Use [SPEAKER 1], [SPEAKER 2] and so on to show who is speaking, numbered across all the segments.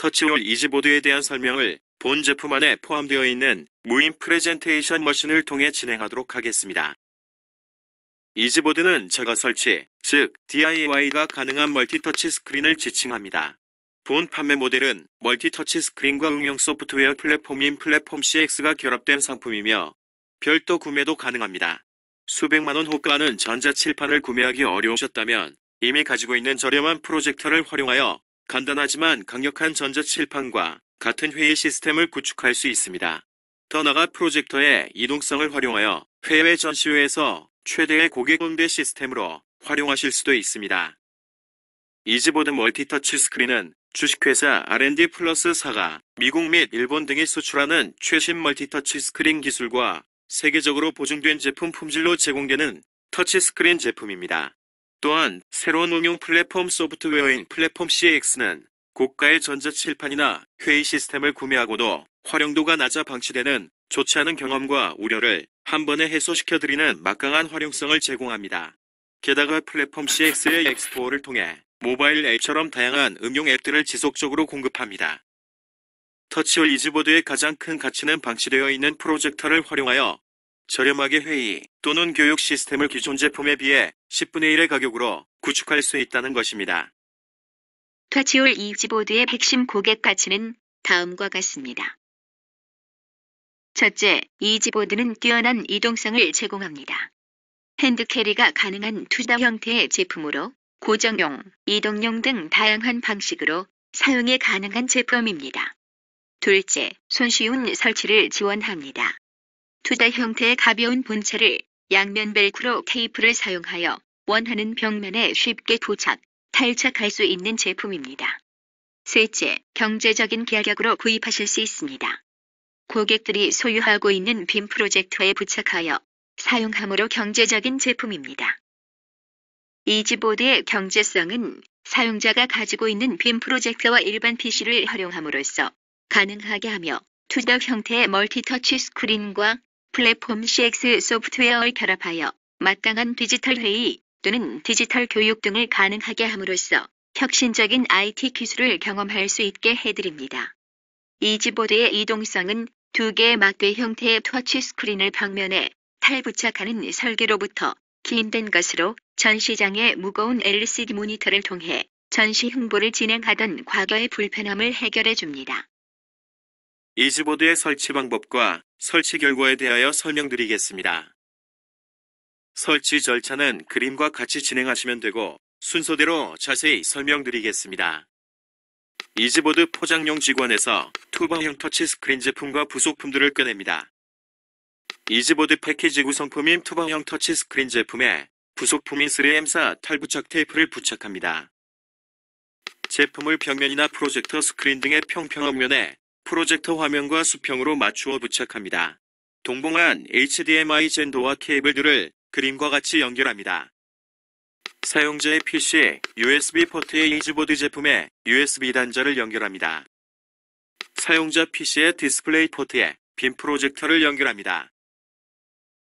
[SPEAKER 1] 터치홀 이지보드에 대한 설명을 본 제품 안에 포함되어 있는 무인 프레젠테이션 머신을 통해 진행하도록 하겠습니다. 이지보드는 자가 설치, 즉 DIY가 가능한 멀티터치 스크린을 지칭합니다. 본 판매 모델은 멀티터치 스크린과 응용 소프트웨어 플랫폼인 플랫폼 CX가 결합된 상품이며 별도 구매도 가능합니다. 수백만원 호가는 전자칠판을 구매하기 어려우셨다면 이미 가지고 있는 저렴한 프로젝터를 활용하여 간단하지만 강력한 전자칠판과 같은 회의 시스템을 구축할 수 있습니다. 더나가 프로젝터의 이동성을 활용하여 해외 전시회에서 최대의 고객 응대 시스템으로 활용하실 수도 있습니다. 이즈보드 멀티터치 스크린은 주식회사 R&D 플러스사가 미국 및 일본 등에 수출하는 최신 멀티터치 스크린 기술과 세계적으로 보증된 제품 품질로 제공되는 터치스크린 제품입니다. 또한 새로운 응용 플랫폼 소프트웨어인 플랫폼 CX는 고가의 전자칠판이나 회의 시스템을 구매하고도 활용도가 낮아 방치되는 좋지 않은 경험과 우려를 한 번에 해소시켜드리는 막강한 활용성을 제공합니다. 게다가 플랫폼 CX의 앱스토어를 통해 모바일 앱처럼 다양한 응용 앱들을 지속적으로 공급합니다. 터치홀 이즈보드의 가장 큰 가치는 방치되어 있는 프로젝터를 활용하여 저렴하게 회의 또는 교육 시스템을 기존 제품에 비해 10분의 1의 가격으로 구축할 수 있다는 것입니다.
[SPEAKER 2] 터치올 이지보드의 핵심 고객 가치는 다음과 같습니다. 첫째, 이지보드는 뛰어난 이동성을 제공합니다. 핸드캐리가 가능한 투다 형태의 제품으로 고정용, 이동용 등 다양한 방식으로 사용이 가능한 제품입니다. 둘째, 손쉬운 설치를 지원합니다. 투다 형태의 가벼운 본체를 양면 벨크로 테이프를 사용하여 원하는 벽면에 쉽게 도착, 탈착할 수 있는 제품입니다. 셋째, 경제적인 가격으로 구입하실 수 있습니다. 고객들이 소유하고 있는 빔 프로젝터에 부착하여 사용함으로 경제적인 제품입니다. 이지보드의 경제성은 사용자가 가지고 있는 빔 프로젝터와 일반 PC를 활용함으로써 가능하게 하며 투더 형태의 멀티터치 스크린과 플랫폼 CX 소프트웨어를 결합하여 마땅한 디지털 회의 또는 디지털 교육 등을 가능하게 함으로써 혁신적인 IT 기술을 경험할 수 있게 해드립니다. 이지보드의 이동성은 두 개의 막대 형태의 터치 스크린을 벽면에 탈부착하는 설계로부터 기인된 것으로 전 시장의 무거운 LCD 모니터를 통해 전시 홍보를 진행하던 과거의 불편함을 해결해 줍니다.
[SPEAKER 1] 이즈보드의 설치 방법과 설치 결과에 대하여 설명드리겠습니다. 설치 절차는 그림과 같이 진행하시면 되고 순서대로 자세히 설명드리겠습니다. 이즈보드 포장용 직원에서 투바형 터치스크린 제품과 부속품들을 꺼냅니다. 이즈보드 패키지 구성품인 투바형 터치스크린 제품에 부속품인 3M사 탈부착 테이프를 부착합니다. 제품을 벽면이나 프로젝터 스크린 등의 평평한 면에 프로젝터 화면과 수평으로 맞추어 부착합니다. 동봉한 HDMI 젠더와 케이블들을 그림과 같이 연결합니다. 사용자의 PC에 USB 포트의 이즈보드 제품에 USB 단자를 연결합니다. 사용자 PC의 디스플레이 포트에 빔 프로젝터를 연결합니다.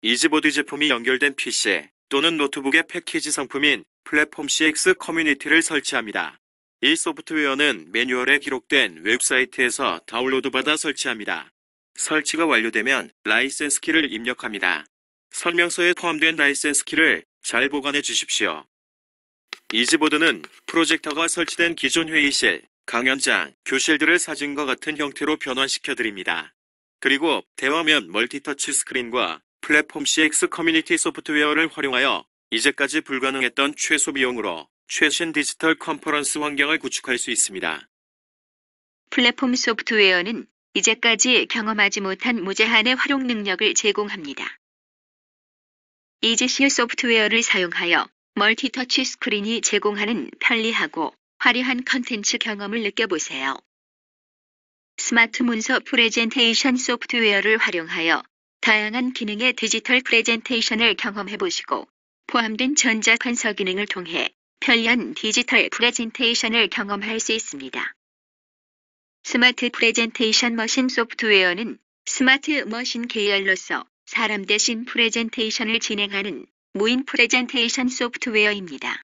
[SPEAKER 1] 이즈보드 제품이 연결된 PC 또는 노트북의 패키지 상품인 플랫폼 CX 커뮤니티를 설치합니다. 이 소프트웨어는 매뉴얼에 기록된 웹사이트에서 다운로드받아 설치합니다. 설치가 완료되면 라이센스 키를 입력합니다. 설명서에 포함된 라이센스 키를 잘 보관해 주십시오. 이즈보드는 프로젝터가 설치된 기존 회의실, 강연장, 교실들을 사진과 같은 형태로 변환시켜 드립니다. 그리고 대화면 멀티터치 스크린과 플랫폼 CX 커뮤니티 소프트웨어를 활용하여 이제까지 불가능했던 최소 비용으로 최신 디지털 컨퍼런스 환경을 구축할 수 있습니다.
[SPEAKER 2] 플랫폼 소프트웨어는 이제까지 경험하지 못한 무제한의 활용 능력을 제공합니다. 이지시어 소프트웨어를 사용하여 멀티터치 스크린이 제공하는 편리하고 화려한 컨텐츠 경험을 느껴보세요. 스마트 문서 프레젠테이션 소프트웨어를 활용하여 다양한 기능의 디지털 프레젠테이션을 경험해보시고 포함된 전자판서 기능을 통해 편리한 디지털 프레젠테이션을 경험할 수 있습니다. 스마트 프레젠테이션 머신 소프트웨어는 스마트 머신 계열로서 사람 대신 프레젠테이션을 진행하는 무인 프레젠테이션 소프트웨어입니다.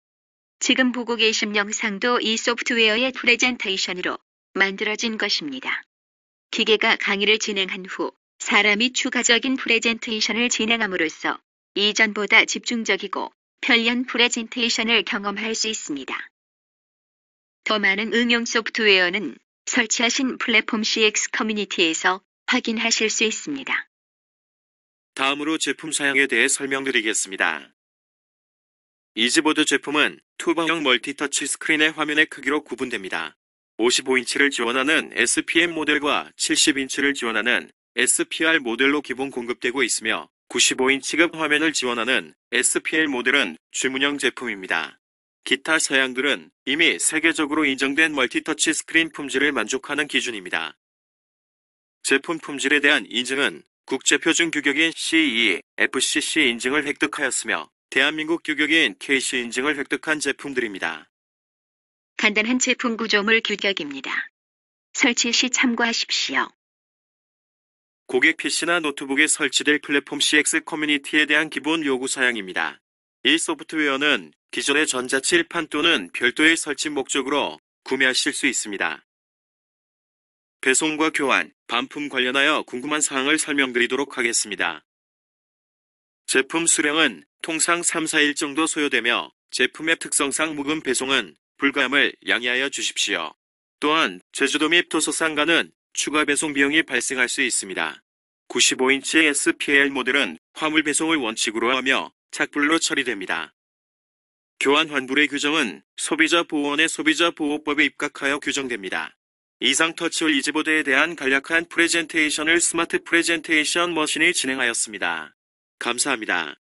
[SPEAKER 2] 지금 보고 계신 영상도 이 소프트웨어의 프레젠테이션으로 만들어진 것입니다. 기계가 강의를 진행한 후 사람이 추가적인 프레젠테이션을 진행함으로써 이전보다 집중적이고 편리한 프레젠테이션을 경험할 수 있습니다. 더 많은 응용 소프트웨어는 설치하신 플랫폼 CX 커뮤니티에서 확인하실 수 있습니다.
[SPEAKER 1] 다음으로 제품 사양에 대해 설명드리겠습니다. 이지보드 제품은 투방형 멀티터치 스크린의 화면의 크기로 구분됩니다. 55인치를 지원하는 SPM 모델과 70인치를 지원하는 SPR 모델로 기본 공급되고 있으며 95인 치급 화면을 지원하는 SPL 모델은 주문형 제품입니다. 기타 서양들은 이미 세계적으로 인정된 멀티터치 스크린 품질을 만족하는 기준입니다. 제품 품질에 대한 인증은 국제표준 규격인 CE, FCC 인증을 획득하였으며 대한민국 규격인 KC 인증을 획득한 제품들입니다.
[SPEAKER 2] 간단한 제품 구조물 규격입니다. 설치 시 참고하십시오.
[SPEAKER 1] 고객 PC나 노트북에 설치될 플랫폼 CX 커뮤니티에 대한 기본 요구 사항입니다. 이 소프트웨어는 기존의 전자칠판 또는 별도의 설치 목적으로 구매하실 수 있습니다. 배송과 교환, 반품 관련하여 궁금한 사항을 설명드리도록 하겠습니다. 제품 수량은 통상 3, 4일 정도 소요되며 제품의 특성상 묵은 배송은 불가함을 양해하여 주십시오. 또한 제주도 및 도서상가는 추가 배송 비용이 발생할 수 있습니다. 95인치 SPL 모델은 화물 배송을 원칙으로 하며 착불로 처리됩니다. 교환 환불의 규정은 소비자 보호원의 소비자 보호법에 입각하여 규정됩니다. 이상 터치홀 이지보드에 대한 간략한 프레젠테이션을 스마트 프레젠테이션 머신이 진행하였습니다. 감사합니다.